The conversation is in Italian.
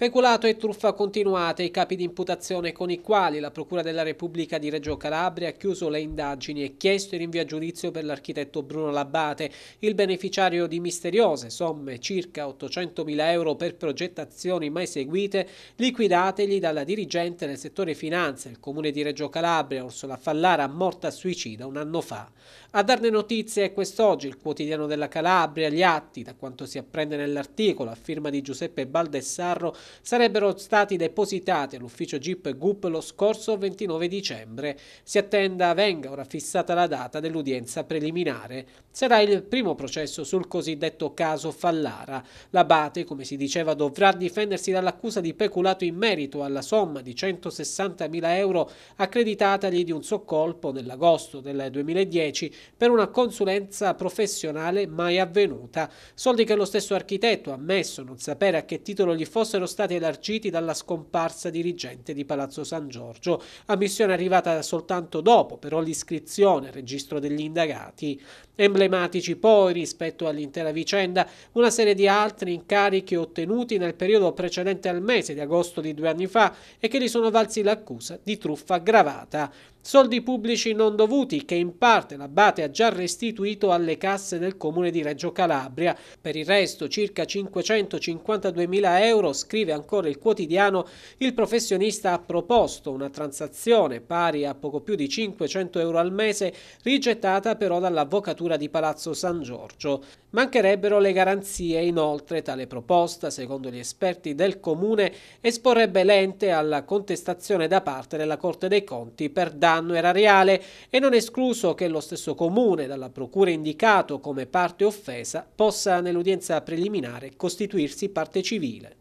Peculato e truffa continuate, i capi di imputazione con i quali la Procura della Repubblica di Reggio Calabria ha chiuso le indagini e chiesto il rinvio a giudizio per l'architetto Bruno Labbate, il beneficiario di misteriose somme circa 800.000 euro per progettazioni mai seguite, liquidategli dalla dirigente nel settore finanze, il comune di Reggio Calabria, Orsola Fallara, morta a suicida un anno fa. A darne notizie è quest'oggi il quotidiano della Calabria, gli atti, da quanto si apprende nell'articolo a firma di Giuseppe Baldessarro, sarebbero stati depositati all'ufficio GIP GUP lo scorso 29 dicembre. Si attenda venga ora fissata la data dell'udienza preliminare. Sarà il primo processo sul cosiddetto caso Fallara. L'abate, come si diceva, dovrà difendersi dall'accusa di peculato in merito alla somma di 160.000 euro accreditatagli di un soccolpo nell'agosto del 2010 per una consulenza professionale mai avvenuta. Soldi che lo stesso architetto ha ammesso non sapere a che titolo gli fossero stati stati elargiti dalla scomparsa dirigente di Palazzo San Giorgio, ammissione arrivata soltanto dopo però l'iscrizione al registro degli indagati. Emblematici poi rispetto all'intera vicenda una serie di altri incarichi ottenuti nel periodo precedente al mese di agosto di due anni fa e che gli sono valsi l'accusa di truffa aggravata. Soldi pubblici non dovuti che in parte l'abate ha già restituito alle casse del comune di Reggio Calabria. Per il resto circa 552 mila euro, scrive ancora il quotidiano, il professionista ha proposto una transazione pari a poco più di 500 euro al mese, rigettata però dall'avvocatura di Palazzo San Giorgio. Mancherebbero le garanzie, inoltre tale proposta, secondo gli esperti del comune, esporrebbe l'ente alla contestazione da parte della Corte dei Conti per dare danno era reale e non è escluso che lo stesso comune, dalla procura indicato come parte offesa, possa nell'udienza preliminare costituirsi parte civile.